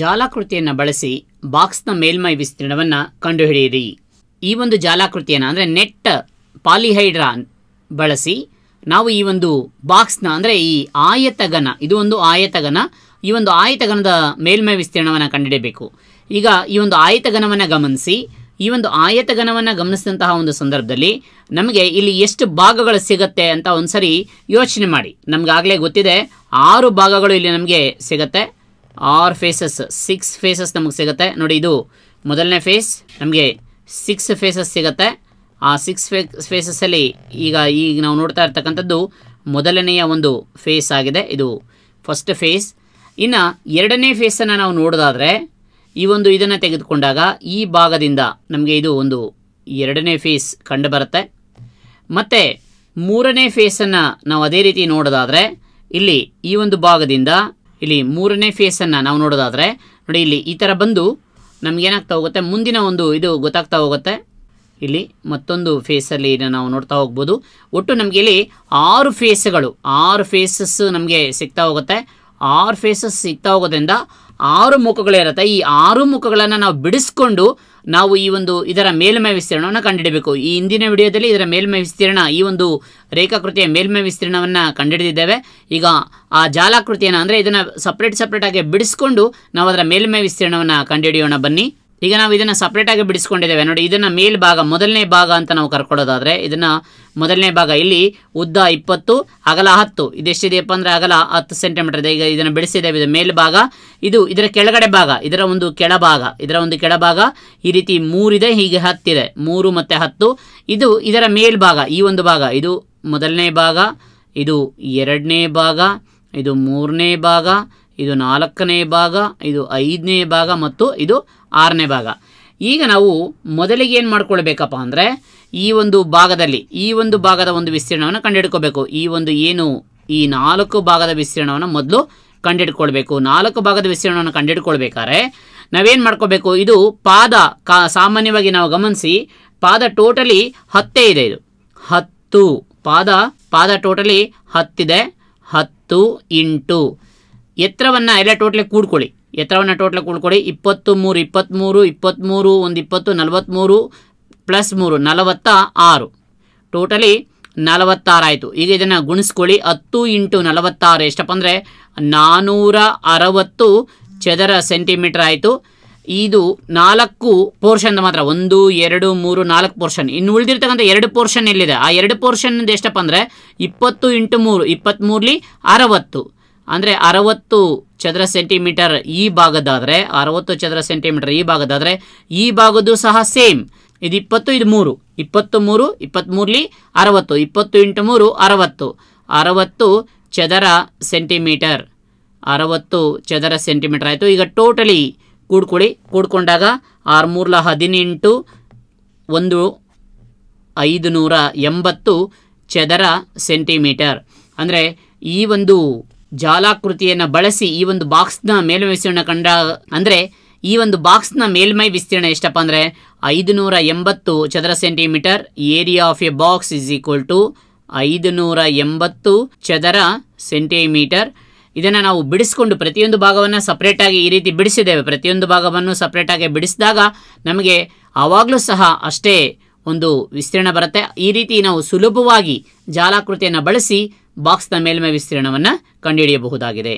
ಜಾಲಾಕೃತಿಯನ್ನು ಬಳಸಿ ಬಾಕ್ಸ್ನ ಮೇಲ್ಮೈ ವಿಸ್ತೀರ್ಣವನ್ನು ಕಂಡುಹಿಡಿಯಿರಿ ಈ ಒಂದು ಜಾಲಾಕೃತಿಯನ್ನು ಅಂದರೆ ನೆಟ್ ಪಾಲಿಹೈಡ್ರಾನ್ ಬಳಸಿ ನಾವು ಈ ಒಂದು ಬಾಕ್ಸ್ನ ಅಂದರೆ ಈ ಆಯತಗನ ಇದು ಒಂದು ಆಯತಗನ ಈ ಒಂದು ಆಯತಗನದ ಮೇಲ್ಮೈ ವಿಸ್ತೀರ್ಣವನ್ನು ಕಂಡುಹಿಡಬೇಕು ಈಗ ಈ ಒಂದು ಆಯತಗನವನ್ನು ಗಮನಿಸಿ ಈ ಒಂದು ಆಯತಗನವನ್ನು ಗಮನಿಸಿದಂತಹ ಒಂದು ಸಂದರ್ಭದಲ್ಲಿ ನಮಗೆ ಇಲ್ಲಿ ಎಷ್ಟು ಭಾಗಗಳು ಸಿಗುತ್ತೆ ಅಂತ ಒಂದು ಸರಿ ಯೋಚನೆ ಮಾಡಿ ನಮಗಾಗಲೇ ಗೊತ್ತಿದೆ ಆರು ಭಾಗಗಳು ಇಲ್ಲಿ ನಮಗೆ ಸಿಗುತ್ತೆ ಆರ್ ಫೇಸಸ್ ಸಿಕ್ಸ್ ಫೇಸಸ್ ನಮಗೆ ಸಿಗುತ್ತೆ ನೋಡಿ ಇದು ಮೊದಲನೇ ಫೇಸ್ ನಮಗೆ ಸಿಕ್ಸ್ ಫೇಸಸ್ ಸಿಗುತ್ತೆ ಆ ಸಿಕ್ಸ್ ಫೇಸ್ ಫೇಸಸ್ಸಲ್ಲಿ ಈಗ ಈಗ ನಾವು ನೋಡ್ತಾ ಇರ್ತಕ್ಕಂಥದ್ದು ಮೊದಲನೆಯ ಒಂದು ಫೇಸ್ ಆಗಿದೆ ಇದು ಫಸ್ಟ್ ಫೇಸ್ ಇನ್ನು ಎರಡನೇ ಫೇಸನ್ನು ನಾವು ನೋಡೋದಾದರೆ ಈ ಒಂದು ಇದನ್ನು ತೆಗೆದುಕೊಂಡಾಗ ಈ ಭಾಗದಿಂದ ನಮಗೆ ಇದು ಒಂದು ಎರಡನೇ ಫೇಸ್ ಕಂಡು ಬರುತ್ತೆ ಮತ್ತು ಮೂರನೇ ಫೇಸನ್ನು ನಾವು ಅದೇ ರೀತಿ ನೋಡೋದಾದರೆ ಇಲ್ಲಿ ಈ ಒಂದು ಭಾಗದಿಂದ ಇಲ್ಲಿ ಮೂರನೇ ಫೇಸನ್ನು ನಾವು ನೋಡೋದಾದರೆ ನೋಡಿ ಇಲ್ಲಿ ಈ ಥರ ಬಂದು ನಮಗೇನಾಗ್ತಾ ಹೋಗುತ್ತೆ ಮುಂದಿನ ಒಂದು ಇದು ಗೊತ್ತಾಗ್ತಾ ಹೋಗುತ್ತೆ ಇಲ್ಲಿ ಮತ್ತೊಂದು ಫೇಸಲ್ಲಿ ನಾವು ನೋಡ್ತಾ ಹೋಗ್ಬೋದು ಒಟ್ಟು ನಮಗೆ ಇಲ್ಲಿ ಆರು ಫೇಸ್ಗಳು ಆರು ಫೇಸಸ್ ನಮಗೆ ಸಿಗ್ತಾ ಹೋಗುತ್ತೆ ಆರು ಫೇಸಸ್ ಸಿಗ್ತಾ ಹೋಗೋದ್ರಿಂದ ಆರು ಮುಖಗಳಿರುತ್ತೆ ಈ ಆರು ಮುಖಗಳನ್ನು ನಾವು ಬಿಡಿಸ್ಕೊಂಡು ನಾವು ಈ ಒಂದು ಇದರ ಮೇಲ್ಮೈ ವಿಸ್ತೀರ್ಣವನ್ನು ಕಂಡಿಡಬೇಕು ಈ ಹಿಂದಿನ ವಿಡಿಯೋದಲ್ಲಿ ಇದರ ಮೇಲ್ಮೈ ವಿಸ್ತೀರ್ಣ ಈ ಒಂದು ರೇಖಾಕೃತಿಯ ಮೇಲ್ಮೈ ವಿಸ್ತೀರ್ಣವನ್ನು ಕಂಡಿಡಿದಿದ್ದೇವೆ ಈಗ ಆ ಜಾಲಾಕೃತಿಯನ್ನು ಅಂದರೆ ಇದನ್ನು ಸಪ್ರೇಟ್ ಆಗಿ ಬಿಡಿಸ್ಕೊಂಡು ನಾವು ಅದರ ಮೇಲ್ಮೈ ವಿಸ್ತೀರ್ಣವನ್ನು ಕಂಡುಹಿಡಿಯೋಣ ಬನ್ನಿ ಈಗ ನಾವು ಇದನ್ನು ಆಗಿ ಬಿಡಿಸ್ಕೊಂಡಿದ್ದೇವೆ ನೋಡಿ ಇದನ್ನು ಮೇಲ್ಭಾಗ ಮೊದಲನೇ ಭಾಗ ಅಂತ ನಾವು ಕರ್ಕೊಳ್ಳೋದಾದರೆ ಇದನ್ನು ಮೊದಲನೇ ಭಾಗ ಇಲ್ಲಿ ಉದ್ದ ಇಪ್ಪತ್ತು ಅಗಲ ಹತ್ತು ಇದೆಷ್ಟಿದೆಯಪ್ಪ ಅಂದ್ರೆ ಅಗಲ ಹತ್ತು ಸೆಂಟಿಮೀಟರ್ ಇದೆ ಈಗ ಇದನ್ನು ಬಿಡಿಸಿದ್ದೇವೆ ಇದು ಮೇಲ್ಭಾಗ ಇದು ಇದರ ಕೆಳಗಡೆ ಭಾಗ ಇದರ ಒಂದು ಕೆಳಭಾಗ ಇದರ ಒಂದು ಕೆಳಭಾಗ ಈ ರೀತಿ ಮೂರಿದೆ ಹೀಗೆ ಹತ್ತಿದೆ ಮೂರು ಮತ್ತು ಹತ್ತು ಇದು ಇದರ ಮೇಲ್ಭಾಗ ಈ ಒಂದು ಭಾಗ ಇದು ಮೊದಲನೇ ಭಾಗ ಇದು ಎರಡನೇ ಭಾಗ ಇದು ಮೂರನೇ ಭಾಗ ಇದು ನಾಲ್ಕನೇ ಭಾಗ ಇದು ಐದನೇ ಭಾಗ ಮತ್ತು ಇದು ಆರನೇ ಭಾಗ ಈಗ ನಾವು ಮೊದಲಿಗೆ ಏನು ಮಾಡ್ಕೊಳ್ಬೇಕಪ್ಪ ಅಂದರೆ ಈ ಒಂದು ಭಾಗದಲ್ಲಿ ಈ ಒಂದು ಭಾಗದ ಒಂದು ವಿಸ್ತೀರ್ಣವನ್ನು ಕಂಡುಹಿಡ್ಕೋಬೇಕು ಈ ಒಂದು ಏನು ಈ ನಾಲ್ಕು ಭಾಗದ ವಿಸ್ತೀರ್ಣವನ್ನು ಮೊದಲು ಕಂಡಿಡ್ಕೊಳ್ಬೇಕು ನಾಲ್ಕು ಭಾಗದ ವಿಸ್ತೀರ್ಣವನ್ನು ಕಂಡುಹಿಡ್ಕೊಳ್ಬೇಕಾದ್ರೆ ನಾವೇನು ಮಾಡ್ಕೋಬೇಕು ಇದು ಪಾದ ಕಾ ಸಾಮಾನ್ಯವಾಗಿ ನಾವು ಗಮನಿಸಿ ಪಾದ ಟೋಟಲಿ ಹತ್ತೇ ಇದೆ ಇದು ಹತ್ತು ಪಾದ ಪಾದ ಟೋಟಲಿ ಹತ್ತಿದೆ ಹತ್ತು ಇಂಟು ಎತ್ತರವನ್ನು ಎಲ್ಲ ಟೋಟ್ಲಿ ಕೂಡ್ಕೊಳ್ಳಿ ಎತ್ತರವನ್ನು ಟೋಟ್ಲಿ ಕೂಡ್ಕೊಳ್ಳಿ ಇಪ್ಪತ್ತು ಮೂರು ಇಪ್ಪತ್ತ್ಮೂರು ಇಪ್ಪತ್ತ್ಮೂರು ಒಂದು ಇಪ್ಪತ್ತು ನಲವತ್ತ್ಮೂರು ಪ್ಲಸ್ ಮೂರು ನಲವತ್ತ ಆರು ಟೋಟಲಿ ನಲವತ್ತಾರಾಯಿತು ಈಗ ಇದನ್ನು ಗುಣಿಸ್ಕೊಳ್ಳಿ ಹತ್ತು ಇಂಟು ನಲವತ್ತಾರು ಎಷ್ಟಪ್ಪ ಅಂದರೆ ನಾನ್ನೂರ ಅರವತ್ತು ಚದರ ಸೆಂಟಿಮೀಟರ್ ಆಯಿತು ಇದು ನಾಲ್ಕು ಪೋರ್ಷನ್ ಮಾತ್ರ ಒಂದು ಎರಡು ಮೂರು ನಾಲ್ಕು ಪೋರ್ಷನ್ ಇನ್ನು ಉಳಿದಿರ್ತಕ್ಕಂಥ ಎರಡು ಪೋರ್ಷನ್ ಎಲ್ಲಿದೆ ಆ ಎರಡು ಪೋರ್ಷನ್ ಎಷ್ಟಪ್ಪ ಅಂದರೆ ಇಪ್ಪತ್ತು ಇಂಟು ಮೂರು ಇಪ್ಪತ್ತ್ಮೂರಲಿ ಅರವತ್ತು ಅಂದರೆ ಅರವತ್ತು ಚದರ ಸೆಂಟಿಮೀಟರ್ ಈ ಭಾಗದಾದರೆ ಅರವತ್ತು ಚದರ ಸೆಂಟಿಮೀಟರ್ ಈ ಭಾಗದಾದರೆ ಈ ಭಾಗದ್ದು ಸಹ ಸೇಮ್ ಇದು ಇಪ್ಪತ್ತು ಇದು ಮೂರು ಇಪ್ಪತ್ತು ಮೂರು ಇಪ್ಪತ್ತ್ಮೂರಲಿ ಅರವತ್ತು ಇಪ್ಪತ್ತು ಇಂಟು ಮೂರು ಅರವತ್ತು ಅರವತ್ತು ಚದರ ಸೆಂಟಿಮೀಟರ್ ಅರವತ್ತು ಚದರ ಸೆಂಟಿಮೀಟರ್ ಆಯಿತು ಈಗ ಟೋಟಲಿ ಕೂಡ್ಕೊಳ್ಳಿ ಕೂಡ್ಕೊಂಡಾಗ ಆರು ಮೂರ್ಲ ಹದಿನೆಂಟು ಒಂದು ಐದು ನೂರ ಎಂಬತ್ತು ಚದರ ಸೆಂಟಿಮೀಟರ್ ಅಂದರೆ ಈ ಒಂದು ಜಾಲಾಕೃತಿಯನ್ನು ಬಳಸಿ ಈ ಒಂದು ಬಾಕ್ಸ್ನ ಮೇಲ್ಮೈ ವಿಸ್ತೀರ್ಣ ಕಂಡ ಅಂದರೆ ಈ ಒಂದು ಬಾಕ್ಸ್ನ ಮೇಲ್ಮೈ ವಿಸ್ತೀರ್ಣ ಎಷ್ಟಪ್ಪ ಅಂದರೆ ಐದುನೂರ ಎಂಬತ್ತು ಚದರ centimetre area of a box is equal to ಐದುನೂರ ಎಂಬತ್ತು ಚದರ ಸೆಂಟಿಮೀಟರ್ ಇದನ್ನು ನಾವು ಬಿಡಿಸ್ಕೊಂಡು ಪ್ರತಿಯೊಂದು ಭಾಗವನ್ನು ಸಪ್ರೇಟಾಗಿ ಈ ರೀತಿ ಬಿಡಿಸಿದ್ದೇವೆ ಪ್ರತಿಯೊಂದು ಭಾಗವನ್ನು ಸಪ್ರೇಟಾಗಿ ಬಿಡಿಸಿದಾಗ ನಮಗೆ ಆವಾಗಲೂ ಸಹ ಅಷ್ಟೇ ಒಂದು ವಿಸ್ತೀರ್ಣ ಬರುತ್ತೆ ಈ ರೀತಿ ನಾವು ಸುಲಭವಾಗಿ ಜಾಲಾಕೃತಿಯನ್ನು ಬಳಸಿ ಬಾಕ್ಸ್ನ ಮೇಲ್ಮೈ ವಿಸ್ತೀರ್ಣವನ್ನು ಕಂಡುಹಿಡಿಯಬಹುದಾಗಿದೆ